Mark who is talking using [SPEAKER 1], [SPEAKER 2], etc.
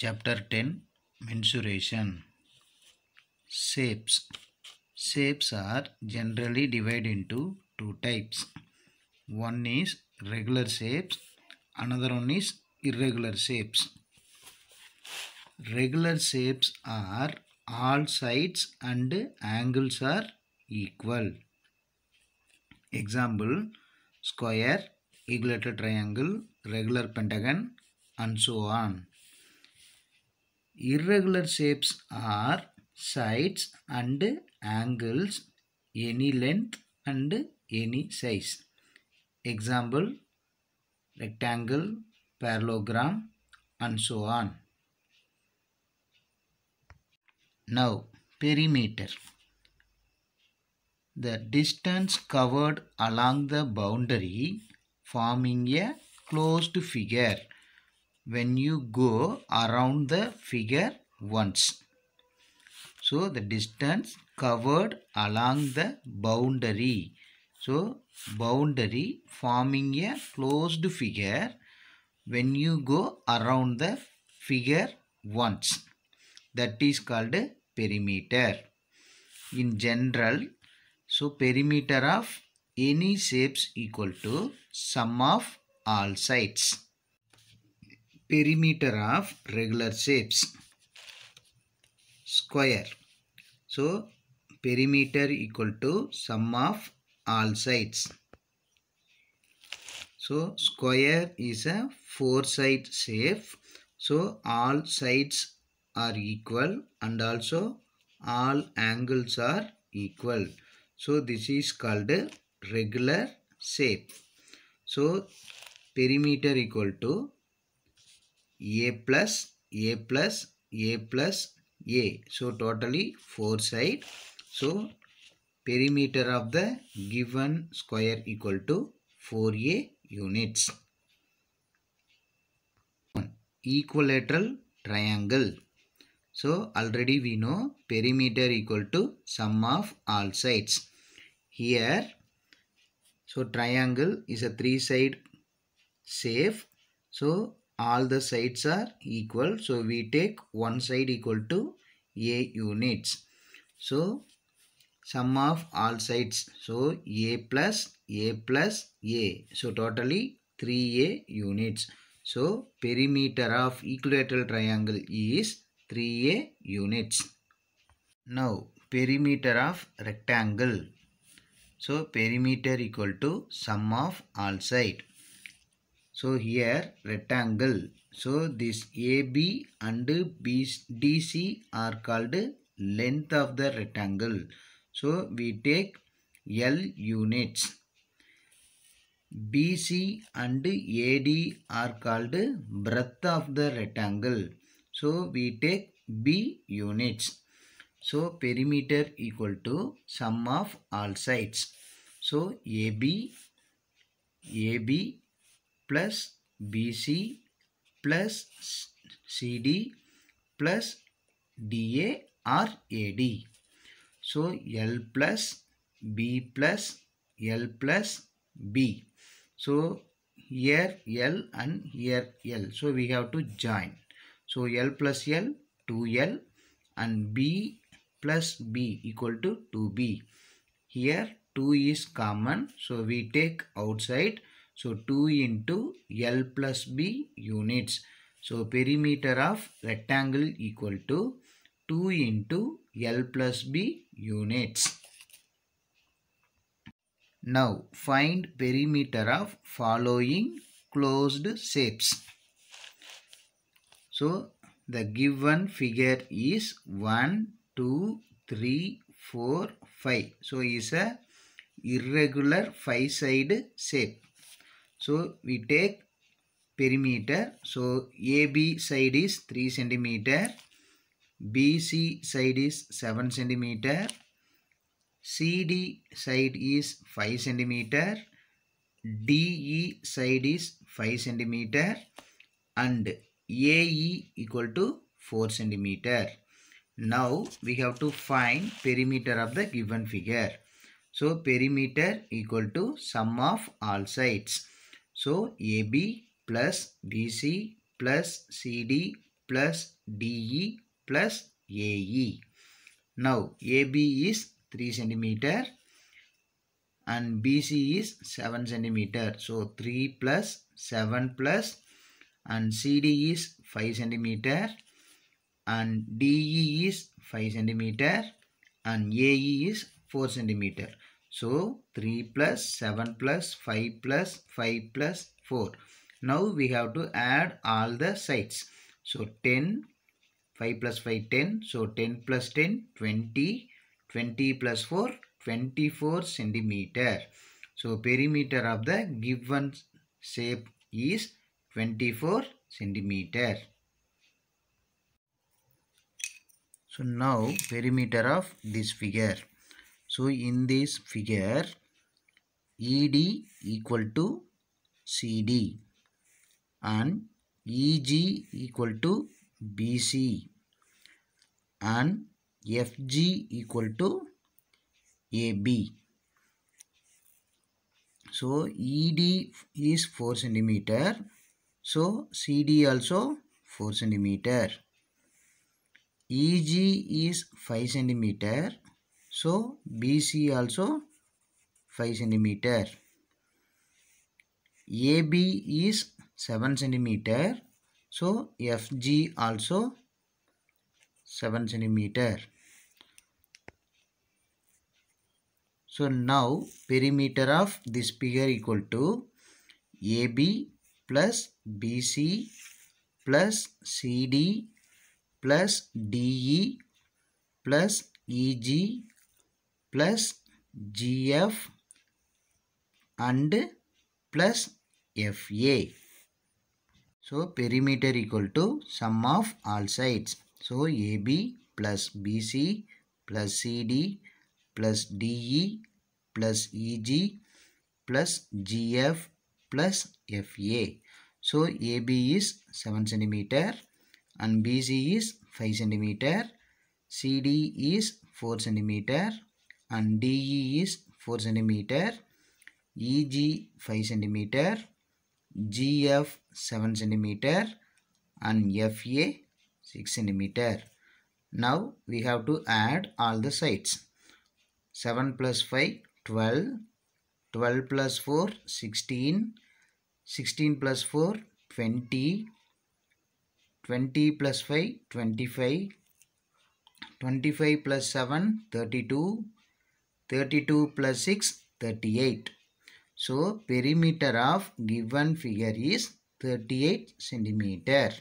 [SPEAKER 1] Chapter 10 Mensuration Shapes Shapes are generally divided into two types. One is regular shapes, another one is irregular shapes. Regular shapes are all sides and angles are equal. Example square, equilateral triangle, regular pentagon and so on irregular shapes are sides and angles any length and any size. Example rectangle, parallelogram and so on. Now perimeter. The distance covered along the boundary forming a closed figure when you go around the figure once. So the distance covered along the boundary. So boundary forming a closed figure when you go around the figure once. That is called perimeter. In general, so perimeter of any shapes equal to sum of all sides perimeter of regular shapes square so perimeter equal to sum of all sides so square is a four side shape so all sides are equal and also all angles are equal so this is called regular shape so perimeter equal to a plus a plus a plus a so totally four side so perimeter of the given square equal to 4a units equilateral triangle so already we know perimeter equal to sum of all sides here so triangle is a three side shape so all the sides are equal so we take one side equal to a units so sum of all sides so a plus a plus a so totally 3a units so perimeter of equilateral triangle is 3a units now perimeter of rectangle so perimeter equal to sum of all side so here rectangle. So this AB and DC are called length of the rectangle. So we take L units. BC and AD are called breadth of the rectangle. So we take B units. So perimeter equal to sum of all sides. So AB, AB plus BC plus CD plus DA or AD. So L plus B plus L plus B. So here L and here L. So we have to join. So L plus L 2L and B plus B equal to 2B. Here 2 is common. So we take outside so 2 into L plus B units. So perimeter of rectangle equal to 2 into L plus B units. Now find perimeter of following closed shapes. So the given figure is 1, 2, 3, 4, 5. So is a irregular 5 side shape. So we take perimeter. So AB side is 3 centimeter. BC side is 7 centimeter. CD side is 5 centimeter. DE side is 5 centimeter. And AE equal to 4 centimeter. Now we have to find perimeter of the given figure. So perimeter equal to sum of all sides. So AB plus BC plus CD plus DE plus AE. Now AB is 3 centimeter and BC is 7 centimeter. So 3 plus 7 plus and CD is 5 centimeter and DE is 5 centimeter and AE is 4 centimeter. So 3 plus 7 plus 5 plus 5 plus 4. Now we have to add all the sides. So 10, 5 plus 5, 10. So 10 plus 10, 20. 20 plus 4, 24 centimeter. So perimeter of the given shape is 24 centimeter. So now perimeter of this figure. So in this figure ED equal to CD and EG equal to BC and FG equal to AB. So ED is 4 centimeter. So CD also 4 centimeter. EG is 5 centimeter So BC also 5 centimeter. AB is 7 centimeter. So FG also 7 centimeter. So now perimeter of this figure equal to AB plus BC plus CD plus DE plus EG plus GF and plus FA. So perimeter equal to sum of all sides. So AB plus BC plus CD plus DE plus EG plus GF plus FA. So AB is 7 centimeter and BC is 5 centimeter, CD is 4 centimeter and DE is 4 centimeter, EG 5 centimeter, GF 7 centimeter and FA 6 centimeter. Now we have to add all the sides. 7 plus 5 12, 12 plus 4 16, 16 plus 4 20, 20 plus 5 25, 25 plus 7 32, 32 plus 6, 38. So, perimeter of given figure is 38 centimeter.